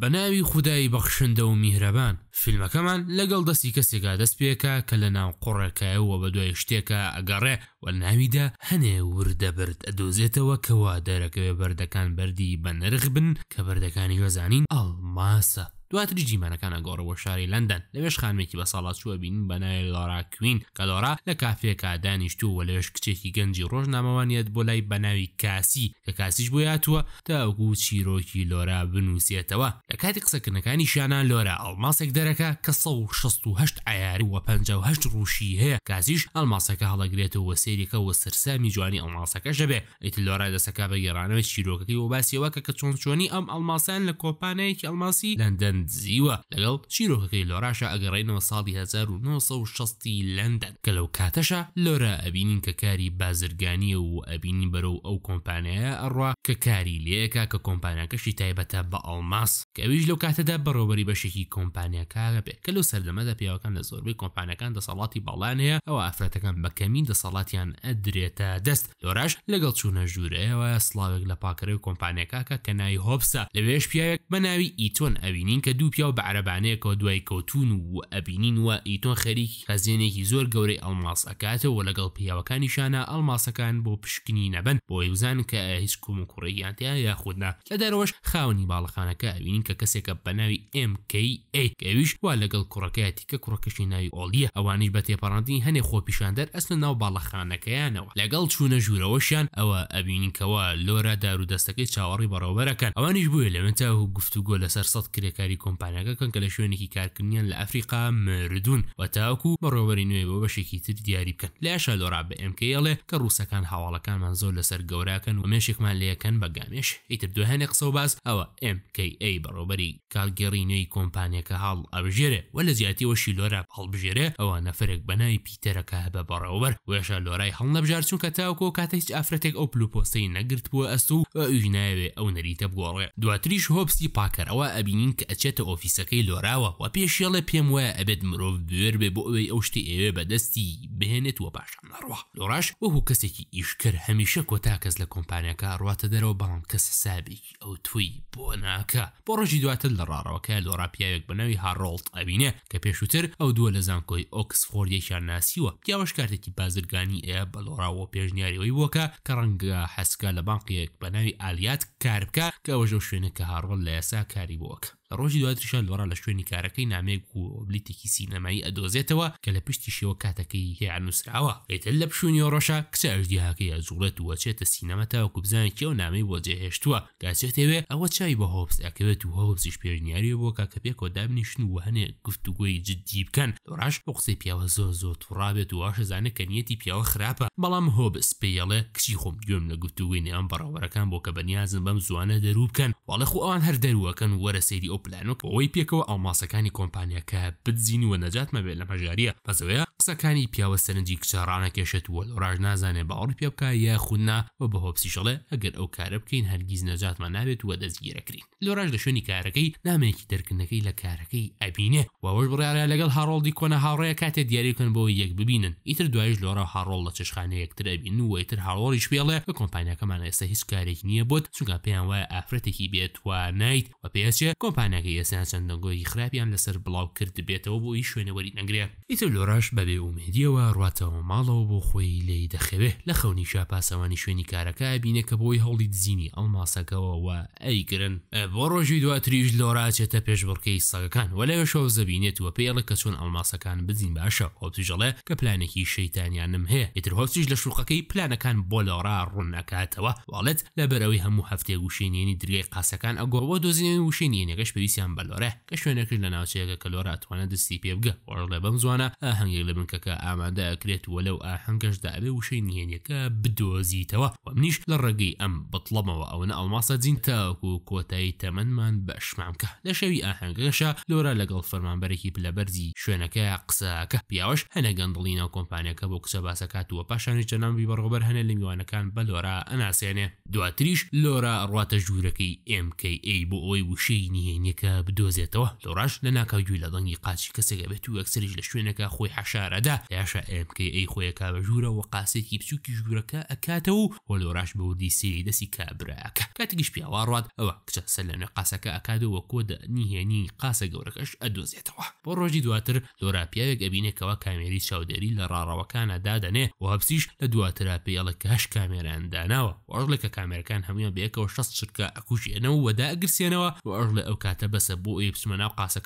بە ناوی خودایی بەخشندە و میهرەبان فیلمەکەمان لەگەڵ دەستی کەسێکا دەست پێکە کە لە ناو قڕێکایەوە بە دوای شتێکە ئەگەڕێ وە ناویدا هەنێ وردەبرد ئەدۆزێتەوە کەوا دەرەکەوێ بەردەکان بەردی بە نرخ بن کە بەردەکانی وەزانین ئەڵماسە دواتری جیمانەکانە گۆڕەوە شاری لندن لەوێش خانمێکی بە ساڵات چووە بینین بەنای لارا کوین کە لۆرا لە کافێکا دانیشتووە لەێش کچێکی گەنجی ڕۆژنامەوانیت بۆ لای بەناوی کاسی کە کاسیش بۆ یاتووە تاگو چیرۆکی لۆرا بنووسێتەوە لە کاتی قسەکردنەکانی شانە لۆرا ئەڵماسێک دەرەکە کە 16 عیاری وە 58 ڕوشی هەیە کاسیش ئەلماسەکە هەڵەگرێتەوە وەسی سیرەکە و سەررسامی جوانی ئەڵماسەکە ژەبێ ئیتلۆرا دەسەکە بە گێرانەوە چیرۆکەکەی و باسیەوەکە کە چۆن چۆنی ئەم ئەلماسیان لە کۆپانەیەکی ئەلماسی لەندەن زیوە لەگەڵ چیرۆکەکەی لۆراشە ئەگەڕێنەوە ساڵی 1960 لەندەن کە لەو کاتەشە لۆرە ئەبینین کە کاری بازرگانیە و ئەبینی بەرەو ئەو کۆمپانیایە ئەڕوا کە کاری لەیەکە کە کۆمپانیاکەشی تایبەتە بە ئەڵماس کەویش لەو کاتەدا بەڕۆبەری بەشێکی کۆمپانیاکە بێت کە لەو سەردەمەدا پیاوەکان لە زۆربەی کۆمپانیەکان دەسەڵاتی باڵان هەیە ئەو ئافرەتەکان بەکەمین دەسەڵاتی خۆشیان ئەدرێتە دەست لۆراش لەگەڵ چوونە ژوورەوە سلااوێک لە پاکەرە و کۆمپانیەکەکە کە ناوی هۆبسە لەوێش پیاوێک بە ناوی ئیتۆن ئەوینین کە دوو پیا و بە عربانەیەکەوە دوای کەوتون و ئەبینین وە ئیتۆن خەریکی خەزیێنێکی زۆر گەورەی ئەلماس ئەکاتەوە لەگەڵ پیاوەکانیشانە ئەلماسەکان بۆ پشکنی نەبن بۆ یوزان کە هیچ کوم و کوڕێکیانتیا یاخودنا لە دەرەوەش خاونی باڵخانەکە ئەوینین کە کەسێکە بە ناوی MKA کەویش وا لەگەڵ کوڕەکەیەتی کە کوڕکەشی ناوی ئۆلیە ئەوانیش بە تێپەڕاندی هەنێ خۆپیشاندەر ئەس لە ناو باڵەخان خانەکەیانەوە لەگەڵ چوونە ژوورەوەشیان ئەوە ئەبینینکەوە لۆرە دارودەستەکەی چاوەڕی بەڕێوەرەکان ئەوانیش بووە لەمەتە و گفتوگۆ لەسەر سەد کرێکاری کۆمپانیەکەکەن کە لە شوێنێکی کارکردنیان لە ئەفریقا مردون و تاوکو بەڕێوەری نوێ بۆ بەشێکی تر دیاری بکەن لەشە لۆرا بە ئەمکەڵێ کە ڕووسەکان هاواڵەکانمان زۆر لەسەر گەوراکەن و مێشێکمان لەکەن بەگامێش ئیتر دوهێنێ قسە و باس ئەوە MKA بەڕۆبەری کالگەڕی نوێی کۆمپانیەکە هاڵ ئەبژێرێ و لە زیاتیەوەشی لۆرا هەڵبژێرێ ئەوە نەفرێک بەنای پیتەرەکە هەبە بەڕێوەەر وێشە لۆرا هۆرای هەڵ نەبژار چووکە تاوکۆ کاتە هیچ ئافرەتێک ئەو پلوپۆسی نەگرت بووە ئەست و ئەوژناوێ ئەو نەریتە بگۆڕێ دواتریش هۆپسی پاکەرەوە ئەبینین کە ئەچێتە ئۆفیسەکەی لۆراوە و پێشێڵێ پێم وایە ئەبێت مرۆڤ دوێر بێ بۆ ئەوەی ئەو شتی ئێوێ بەدەستی بهێنێت وە پاشان نڕوە لۆڕاش وەهوو کەسێکی ئیشکر هەمیشە کۆتا کەس لە کۆمپانیەکە ڕاتە دەرەوە بەڵام کەس سابێکی ئەو توی بۆ ناکە بۆ ڕۆژی دواتر لە ڕارەوەکە لۆرا پیاوێک بنەوەی هاڕۆڵت ئەبینە کە پێشووتر ئەو دووە لە زانکۆی ئۆکسفۆریەکیان ناسیوە پیاوەش کارتێکی بازرگانی ئەیە بەلۆراوە پێشنیاریەوەی بووکە کە ڕەنگە حەسکە لە بانقیەک بە ناوی ئالیات کار بکە کە ئەوەژە شوێنە کە هاڕۆل لە یاسا کاری بووکە ڕۆژی دواتریشە لۆرا لە شوێنی کارەکەی نامێک و بلیتێکی سینەمایی ئەدۆزێتەوە کە لە پشتی شێوە کاتەکەی هەیە نووسراوە ئێتە لە پشونی ڕۆژە کچە ئەژدیهاکەی ئەزوڵێت وەچێتە سینەمەتەوە کوبزانێکی ئەو نامی بۆ جێهێشتووە گاچێتەوێ ئەوە چای بە هۆپس ئەکەوێت و هۆپسیش پێنیاری بۆ کاکە پێ کۆدابنیشن و هەنێ گفتوگوۆی جددی بکەن ڕاش بۆ قسەی پیاوە زۆ زۆ توڕابێت و واشەزانە کە نیەتی پیاوە خراپە بەڵام هۆبس پێیەڵێ کچی خۆم گوێم لە گفتوگوێنی ئەم بەڕاوەرەکان بۆ کە بەنیازم بەم زوانە دەرو بکەن وڵە خو ئەوان هەر دەروەکەن وەرە سەیری ئەو و پلانوک ئەوەی پێکەوە ئەڵماسەکانی کۆمپانیەکە بتزینی و نەجاتمە بێت لە پەژاریە پەزەوەیە قسەکانی پیاوە سەرنجی کچارانە کێشێتوە لەڕژ نازانێ باوەڕ پێ بکە یا خودنا بە بەهۆپسیشەڵێ ئەگەر ئەو کارە بکەین هەرگیز نەجاتمان نابێت وە دەستگیرەکرین لۆڕژ لە شوێنی کارەکەی نامێکی دەرکردنەکەی لە کارەکەی ئەبینێ وەوەش بڕیاە لەگەڵ هاڕۆڵی کۆنە هاوڕێ کاتێ دیاریکن بۆ یەک ببینن ئیتر دوایش لۆرە هاڕۆڵ لە چشخانە یەکترەبین و ئیتر هاڕۆریش پێڵێ بە کۆمپانیەکەمان ئێستا هیچ کارێک نییە بۆت چونکە پێیان وایە ئافرەتێکی بێتوانیت و پێچێ کۆمپانی قورآانەکە ئێسا چەندەگۆی خراپیان لەسەر بڵاو کرد بێتەوە بۆ ئی شوێنەوەری ئەنگرێ ئیتە لۆراش بەبێ ومێدیەوە ڕاتەوە ماڵەوە بۆ خۆی لی دەخەوێت لە خەونی شاپاسەوانی شوێنی کارەکە بینە کە بۆی هەڵی دزینی ئەڵماسەکەەوە و ئەیگرن بۆ ڕۆژی دواتریش لۆراچێتە پێش بڕکەی سەگەکان وەلەوەشەو زەبینێتوە پێڵە کە چۆن ئەڵماسەکان بزین باشە ئۆپتژەڵێ کە پلانێکی شەیتانیانم هەیە ئیتر هۆستیش لە شوقەکەی پلانەکان بۆ لۆرا ڕوونەکاتەوە واڵێت لەبەرەوەی هەموو هەفتێ وشێنێنی درگەی قاسەکان ئەگۆەوە دۆزیێن وشێنێنەکەش پێویستیان بە لۆرە کە شوێنەکرد لە ناوچەیەکە کە لۆرا توانە دەستی پێ بگە وەڕ لە بەم زوانە ئاهەنگێک لە بنکەکە ئامادە ئەکرێت وە لەو ئاهەنگەشدا ئەبێ وشەی نهێنیەکە بدۆزیتەوە و منیش لە ڕێگەی ئەم بڵەمەوە ئەوەنە ئەڵماسە جین تاوکو کۆتایی تەمەمان بەشمامکە لە شەوی ئاهەنگەشە لۆرا لەگەڵ فەرمانبەرێکی پلەبەرزی شوێنەکە قسەکە پیاوەش هەنە گەندڵینەوە کۆمپانیەکە بۆ قسە باسەکاتوە پاشانی جەنامی بەڕۆبەر هەنە لە میوانەکان بە لۆرا ئەناسێنێ دواتریش لۆرا ڕاتە ژوورەکەی MKA بۆ ئەوەی وشەی نهێنی دەنگێکە بدۆزێتەوە لە ڕاش لە ناکاو گوی لە دەنگی قاچی کەسێکە بێت و ئەکسریش لە شوێنەکە خۆی حەشارەدا یاشە ئەمکەی ئەی خۆیە کابە ژوورە و قاسێکی بچووکی ژوورەکە ئەکاتەوە و لۆڕاش بە وردی سری دەسی کابراکە کاتگیش پیاواڕات ئەوە کچە سەر لەنە قاسەکە ئەکاتەوە کۆدە نیهێنی قاسە گەورەکەش ئەدۆزێتەوە بۆ ڕۆژی دواتر لۆرا پیاوێک ئەبینێکەوە کامێری چاودێری لە ڕاڕەوەکانە دادەنێ و هەپسیش لە دواترا پێڵەکە هەش کامێران داناوە وەڕلێکە کامێرەکان هەمویان بەیەکەوە 16 شکە ئەکوژێنەوە وەدا ئەگرسێنەوە وەڕ لە ئەو کات حتى بس بو إيبس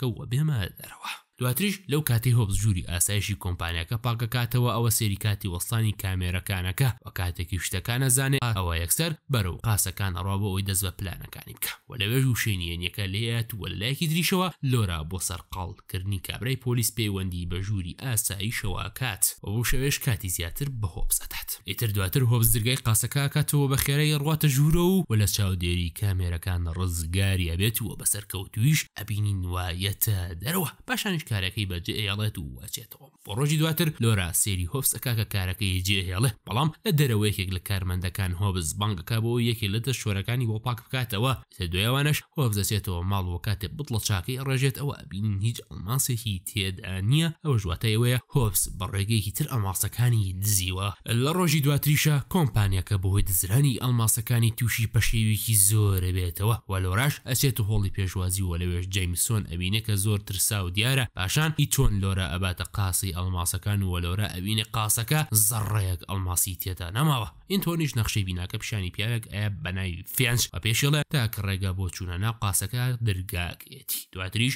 وبما ذروه دواتریش لەو کاتی هۆبزجووری ئاسایشی کۆمپانیەکە پاکەکاتەوە ئەوە سێریکاتی وەستانی کامێرەکانەکە و کاتێکی شتەکان نەزانێت ئەوە یەکسەر بەرەو قاسەکان ئەڕابە ئەوی دەست بە پلانەکانی بکە و لەوێژ و شێنیەنیەکە لێت وە لەلایەکی دریشەوە لۆرا بۆ سەرقاڵکردنی کابرای پۆلیس پەیوەندی بە ژووری ئاسایی شەواکات ئەو شەوێش کاتی زیاتر بە هۆبسەدات ئیتر دواتر هۆبز دررگای قاسەکەکاتەوە بە خێرەی ڕاتە ژوورە و وە لە چاودێری کامێرەکان ڕزگاری ئەبێت وە بەسەرکەوتویش ئەبینی نوایەتە دەرەوە پاشانش کارەکەی بەجێ ئێڵێت و وەچێتەوە بۆ ڕۆژی دواتر لۆرا سێری هۆفس ئەکاکە کارەکەی جێهێڵێ بەڵام لە دەرەوە یەکێک لە کارمەندەکان هۆبز بانگەکە بۆ یەکێک لە دە شۆرەکانی بۆ پاک بکاتەوە لە دوێوانش هۆبز دەچێتەوە ماڵەوە کاتێ بڵە چاکەی ڕێژێت ئەوە ئەبین هیچ ئەڵماسێکی تێدا نییە ئەوە ژواتەیەوەیە هۆفس بە ڕێگەیەکی تر ئەماسەکانی دزیوە لە ڕۆژی دواتریشە کۆمپانیەکە بەهۆی دزرانی ئەلماسەکانی تووشی پەشێویکی زۆرە بێتەوە وەلۆراش ئەچێت هۆڵی پێشوازی وە لەوێش جەیمسۆن ئەبینە کە زۆر ترسا و دیارە بە پاشان ئیچۆن لۆرە ئەباتە قاسی ئەلماسەکان وەلۆرە ئەوینە قاسەکە زەڕەیەک ئەلماسی تێدا نەماوە ئین تۆنیش نەخشەی بیناکە پیشانی پیاوێک ئە بەناوی فێنج بە پێشڵێ تاکە ڕێگە بۆ چوونە ناو قاسەکە دەرگاکێتی دواتریش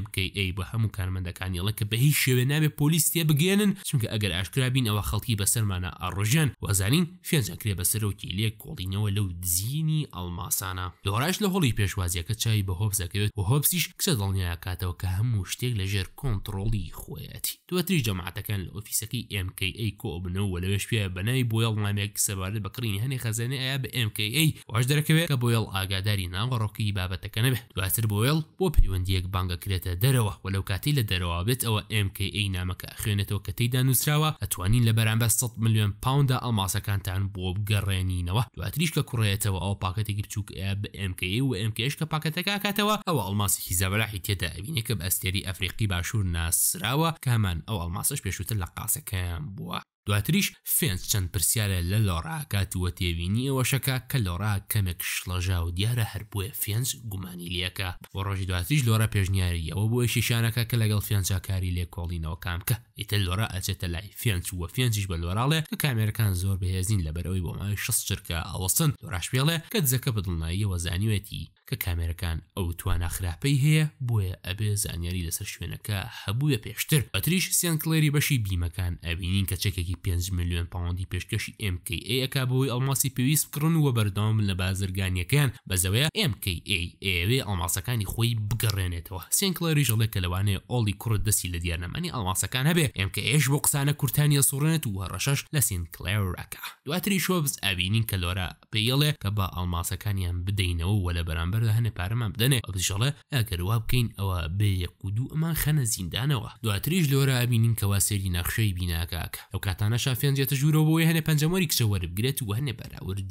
MKA بە هەموو کارمەندەکانی لە کە بە هیچ شێوێ نابێ پۆلیس تێ بگێنن چونکە ئەگەر ئاشکرابین ئەوە خەڵکی بەسەرمانە ئاڕۆژێن وەزانین فێنجەکرێ بەسەرۆکی لێک کۆڵینەوە لەو دزینی ئەلماسانە لۆڕاش لە هۆڵی پێشوازیەکە چای بە هۆبزەکەوێت و هۆبسیش کچە دڵنییا کاتەوە کە هەموو شتێک لەژێ مێنێجەر کۆنتترۆڵی خۆیەتی دواتری جەماعاتەکان لە ئۆفیسەکەی MKA کۆبنەوە بناي بويل پێ بەنای بۆیڵ نامێک سەبارە بکڕین هەنێ خەزانێ ئایا بە MKA واش دەرەکەوێت کە بۆیڵ ئاگاداری ناوەڕۆکی بابا تكنبه دواتر بۆیڵ بۆ پەیوەندیەک بانگەکرێتە دەرەوە وەلو کاتی لە دەرەوە بێت ئەوە MKA نامەکە خوێنێتەوە کە تێدا نووسراوە ئەتوانین لە بەرامبە 100 میلیۆن پاوندا ئەماسەکانتان بۆ بگەڕێنینەوە دواتریش کە کوڕێتەوە ئەو پاکەتێکی بچووک بە MKA و MKش کە پاکەتەکە کاتەوە ئەوە او الماسي تێدا ئەبینێ کە ابينيك باستيري افريقي باشور ناس راوا كمان او الماسش بيشوت اللقاسة كام بووە دواتریش فێنس چەند پرسیارە لە لۆڕاکاتوە تێوینی ئەوەشەکە کە لۆڕا کەمێک شڵەژا و دیارە هەر بۆیە فێنس گومانی لەکە بۆ ڕۆژی دواتریش لۆرە پێشنیاری ئەوە بۆی شیشانەکە کە لەگەڵ فێنساکاری لێ کۆڵینەوە کامکە ئیتە لۆرا ئەچێتە لای فێنس وە فێنسیش بە لۆراڵێ کە کامێرەکان زۆر بەهێزین لەبەرەوەی بۆ ماوەی شست چرکە ئەوەسن لۆراش پێڵێ کە دزەکە بدڵناییەوە زانیوێتی کە کامێرەکان ئەو توانە خراپەی هەیە بۆیە ئەبێ زانیاری لەسەر شوێنەکە هەبووە پێشتر ئەتریش سێن کلێری بەشی بیمەکان ئەبینین کە چێکێکی 5 میلیۆن پاوەندی پێشکەشی MKAەکە بۆی ئەلماسی پێویست بکڕن وە بەردام لە بازرگانیەکان بەزەوەیە MKAAوێ ئەلماسەکانی خۆی بگەڕێنێتەوە سنکلریژەڵێک کە لەوانێ ئۆڵی کورد دەستی لە دیارنەمانی ئەلماسەکان هەبێ MKش بۆ قسانە کورتانیە سوڕێنێت و هەڕەشەش لە سینکلێرەکە دواتری شۆبز ئاوینین کە لۆرە پێیڵێ کە بە ئەلماسەکانیان بدەینەوە وە لە بەرامبەر هەنە پارەمان بدەنێ بژەڵە ئەگەروا بکەین ئەوە بێ یەک و دوو ئەمان خەنە زیندانەوە دواتریش لۆرە ئابینین کەوا سێری نەخشەی بیناکاکە ئەو کات کاتانەشا فێنجێتە ژوورەوە بۆی هەنێ پەنجەمەری کچە وەربگرێت و هەنێ بەراوردی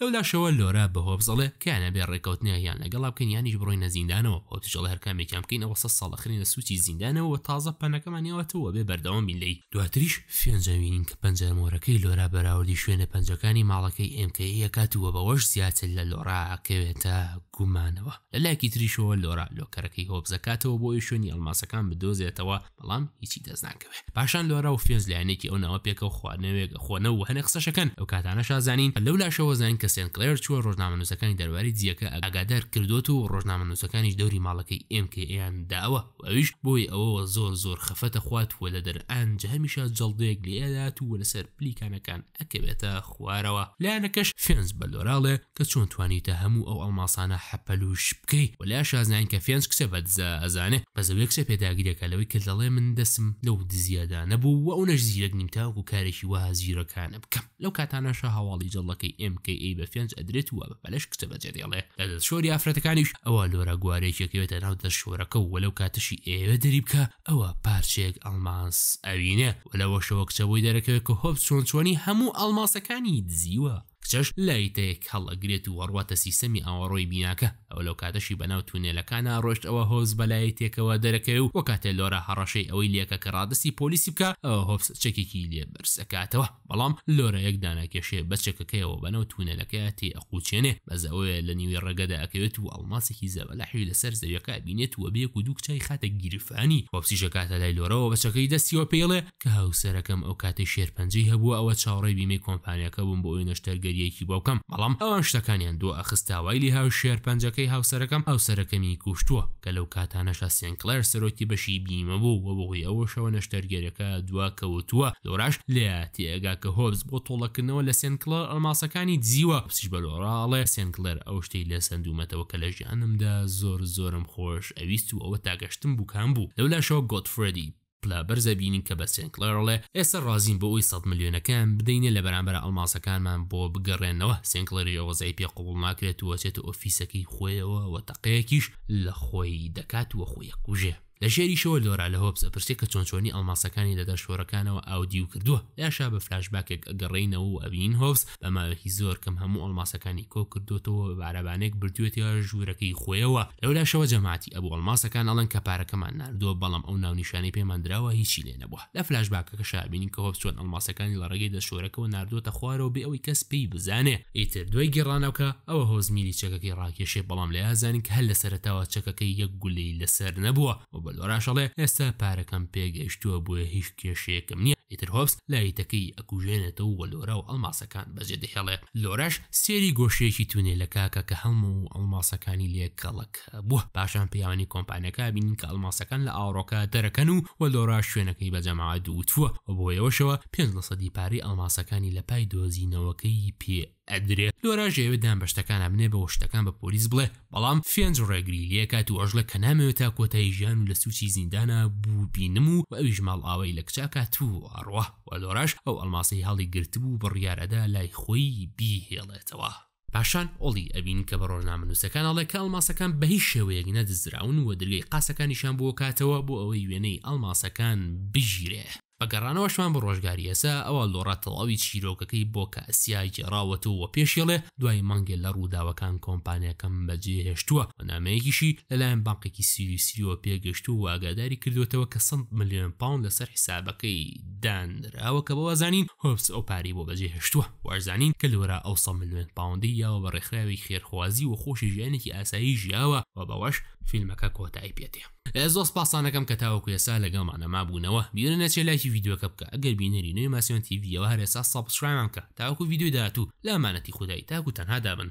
لەو لاشەوە لۆرە بەهۆبزڵێ کیانە بێ ڕێکوتنیە یان لەگەڵا بکەین یانیش بڕۆی نەزیندانەوە ئۆتژەڵ هەرکامێکیان بکەینەوە سە ساڵەخرین لە سوچی زیندانەوە تازە پەنەکەمانیەوەتەوە بێ بەردەوام میلی دواتریش فێنجەوینین کە پەنجەرمۆرەکەی لۆرا بەراوردی شوێنە پەنجەکانی ماڵەکەی ئMKە کاتووە بەوەش زیاتر لە لۆڕاکەوێتە گومانەوە لە لایکی تریشەوە لۆرا لۆکەرەکەی هۆبزەکاتەوە بۆی شوێنی ئەلماسەکان بدۆزێتەوە بەڵام هیچی دەستناکەوێت پاشان لۆرا و فێنز لایەنێکی ئەو ناوە پێکە و خواردنەوێک خۆنە و هەنە قسەشەکەن ئەو کاتانەشازانین لەو لاشەوە زانین کە کە سنکلێر چوە ڕۆژنامە نووسەکانی دەرباری جیەکە ئەگادار کردووە و ڕۆژنامە نووسەکانیش دەوری ماڵەکەی ئMKیان داوە ئەویش بۆی ئەوەوە زۆر زۆر خەفەتە خوات وە لە دەران جەهمیشە جەڵدێک لێدات و لەسەر پلیکانەکان ئەکەوێتە خوارەوە لایەنەکەش فێنس بە لۆراڵێ کە چۆن توانیتە هەموو ئەو ئەڵماسانە حەپەلوش بکەیت ولا شازانین کە فێنس کسە بەدزە ئەزانێ بەزەوێک کسە پێداگیرەکەلەوەی کە دەڵێ من دەسم لەو دزیادا نەبوو و ئەونەش زیرەک نیمتاوە و کارێکی وها زیرەکانە بکەم لەو کاتانەشە هەواڵی جەڵەکەی MKA بە فێنج ئەدرێت وە بە پەلش کتە بەجێ دێڵێ لە دەستشۆری ئافرەتەکانیش ئەوە لۆرە گوارێکێکەوێتە ناو دەشۆرەکە و وەلەو کاتەشی ئێوە دەریبکە ئەوە پارچێک ئەلماس ئەوینە وەلەوەشەوە کچەوەی دەرەکەوێت کە هۆب چۆن چۆنی هەموو ئەلماسەکانی دزیوە. کچەش لایتەیەک هەڵەگرێت و وەڕواتە سیستەمی ئاوەڕۆی بیناکە ئەو لەو کاتەشی بەناو تونێلەکانە ڕۆشت ئەوە هۆز بەلای تێکەوە دەرەکەی و وەکاتێ لۆرە هەڕەشەی ئەوەی لەکە کە ڕادستی پۆلیسی بکە ئەو هۆفس چەکێکی لێبرسەکاتەوە بەڵام لۆرە یەک داناکێشێ بەچەکەکەیەوە بەنەو تونێلەکەی تێ ئەقوچێنێ بەزەوەیە لە نیوێ ڕگەدا ئەکەوێت و ئەڵماسێکی زەبەلاحی لەسەر زەویەکە بینێت و بێک و دوو کچای خاتە گیرفانی وەپسیشەکاتە لای لۆرەوە بەچەکەی دەستیوە پێڵێ کە هاوسەرەکەم ئەو کاتی شێرپەنجی هەبوو ئەوە چاڕێ بیمەی کۆمپانیەکە بووم بۆ ئەوی نەشتەرگەری دەریەکی باوکەم بەڵام ئەوان شتەکانیان دو ئەخستاوای لی هاو شێر پەنجەکەی هاوسەرەکەم ئەو سەرەکەمی کوشتووە کە لەو کاتانەشە سێنکلەر سەرۆکی بەشی بیمە بوو وە بەهۆی ئەوەشەوە نەشتەرگەرەکە دوا کەوتووە لۆراش لێاتی ئەگا کە هۆبز بۆ تۆڵەکردنەوە لە سێنکلەر ئەلماسەکانی جیوە پسیش بە لۆراڵێ سێنکلەر ئەو شتەی لە سندومەتەوە کە لە ژیانمدا زۆر زۆرم خۆش ئەویست و ئەوە تاگەشتم بووکان بوو لەولاشەوە گۆتفرەدی پلا بەرزەبینین کە بە سنگکلێڕڵێ ئێستا ڕازین بۆ ئەوی 100 میلیۆنەکان بدەینە لە بەرامبەر ئەلماسەکانمان بۆ بگەڕێنەوە سنگکلری ئەوەزای پێ قوڵ ناکرێت وەچێت ئۆفیسەکەی خۆیەوە وە تەقەیەکیش لە خۆی دەکات وە خۆی قوژێ لە ژێریشەوە لۆرا لە هۆبس ئەپرسی کە چۆنچۆنی ئەلماسەکانی لەگە شۆرەکانەوە ئاودیو کردووە یاشا بە فلاشباکێک ئەگەڕینەوە و ئەبین هۆفس بە ماوەی زۆر کەم هەموو ئەلماسەکانی کۆ کردوێتەوە بارەبانێک بردوێتیە ژوورەکەی خۆیەوە لەولاشەوە جەماتی ئەبوو ئەلماسەکان ئەڵەن کە پارەکەمان نردووە بەڵام ئەو ناونیشانەی پێمانراوە هیچی لێ نەبووە لە فلاشباکەکە شابینین کە هۆپ چۆن ئەلماسەکانی لە ڕێگەی دەشۆرەکەەوە نردوتە خوارەوە بێ ئەوی کەس پێی بزانێ ئیتر دوای گێڕانەوەکە ئەوە هۆزمیری چەکەکەی ڕاکێشێ بەڵام لە یازانین کە هەل لە سەرتاوە چەکەکەی یەک گولەی لەسەر نەبووە بۆ لۆراشەڵێ ئێستا پارەکەم پێگەیشتووە بووە هیچ کێشەیەکم نییە ئیترهۆفس لایتەکەی ئەکوژێنێتەوە وە لۆرە و ئەلماسەکان بەجێ دەهێڵێت لۆرەش سێری گۆشەیەکی تونێ لە کاکە کە هەموو ئەلماسەکانی لێکەڵک بووە پاشان پیاوانی کۆمپانیەکە بینین کە ئەلماسەکان لە ئاوڕۆکە دەرەکەن و وە لۆرا شوێنەکەی بەجەماعات دووتووە بۆ یەوەشەوە 500 پارەی ئەلماسەکانی لە پای دۆزینەوەکەی پێ ئەدرێ لۆرا ژێوێدان بەشتەکان ئەمنێ بە شتەکان بە پۆلیس بڵێ بەڵام فێنج ڕێگری لەکات و ئەژلە کە نامەوێت تا کۆتایی ژیان و لە سوچی زیندانە بوو بینم و بە ئەویش ماڵ ئاوەی لە کچاکات تو ئاڕوە و لۆراش ئەو ئەلماسی هەڵی گرتبوو بە ڕیارەدا لای خۆی بیهێڵێتەوە. پاشان ئۆڵی ئەبین کە بە ڕۆژنامەنووسەکان ئەڵێ کە ئەلماسەکان بە هیچ شێوەیەک نەدەزراون و دەرگەی قاسەکانیشان بۆ کاتەوە بۆ ئەوەی وێنەی ئەلماسەکان بژیرێ بەگەڕانەوەشمان بە ڕۆژگاری ئێسا ئەوە لۆڕاتەڵاوی چیرۆکەکەی بۆ کە ئەسیای جێراوەتەوە وە پێشێڵێ دوای مانگێ لە ڕووداوەکان کۆمپانیەکەم بەجێ هێشتووە بەنامەیەکیشی لەلایەن بانقێکی سیریسیریەوە پێگەشت و ئاگاداری کردوێتەوە کە 100 میلیۆن پاون لەسەر حیسابەکەی دان دانراوە کە بەوەزانین هۆپس ئەوپاری او بەجێ هشتووە وارزانین کە لۆرا ئەو سە میلیۆن پاوندیەوە بە ڕێکخراوی خێرخوازی و خۆشی ژیانێکی ئاسایی ژیاوە و بەوەش فیلمەکە کۆتایی پێێتێ زۆر پاسانەکەم انا تاوەکو ێسا لەگەڵمانە مابوونەوە بیرە نەچێ لایکی یددیوەکە بکە ئەگەر بینەری نوێ ماسیۆن تیڤەوە هەرێسا سەبسرایان کە تاوەکو یددیو داات و لامانەتی خودایی تاکو تنها دابن